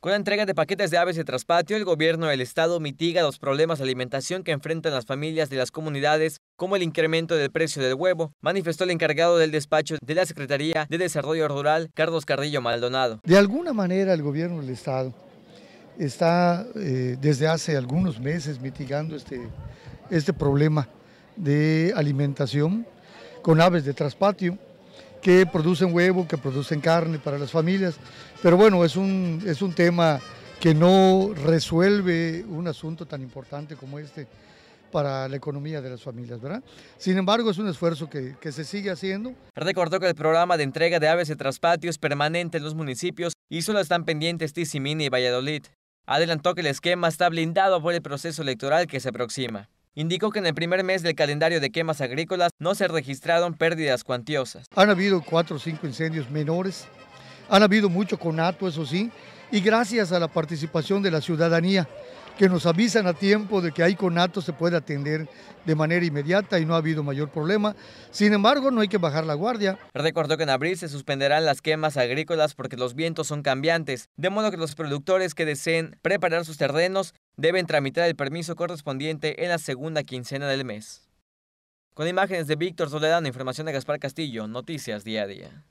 Con la entrega de paquetes de aves de traspatio, el gobierno del estado mitiga los problemas de alimentación que enfrentan las familias de las comunidades, como el incremento del precio del huevo, manifestó el encargado del despacho de la Secretaría de Desarrollo Rural, Carlos Carrillo Maldonado. De alguna manera el gobierno del estado está eh, desde hace algunos meses mitigando este, este problema de alimentación con aves de traspatio que producen huevo, que producen carne para las familias. Pero bueno, es un, es un tema que no resuelve un asunto tan importante como este para la economía de las familias, ¿verdad? Sin embargo, es un esfuerzo que, se sigue haciendo. Recordó que el programa de entrega de aves de traspatios es permanente en los municipios y solo están pendientes Tizimini y Valladolid. Adelantó que el esquema está blindado por el proceso electoral que se aproxima. Indicó que en el primer mes del calendario de quemas agrícolas no se registraron pérdidas cuantiosas. Han habido cuatro o cinco incendios menores han habido mucho conato, eso sí, y gracias a la participación de la ciudadanía, que nos avisan a tiempo de que hay conato, se puede atender de manera inmediata y no ha habido mayor problema. Sin embargo, no hay que bajar la guardia. Recordó que en abril se suspenderán las quemas agrícolas porque los vientos son cambiantes, de modo que los productores que deseen preparar sus terrenos deben tramitar el permiso correspondiente en la segunda quincena del mes. Con imágenes de Víctor Soledano, información de Gaspar Castillo, Noticias Día a Día.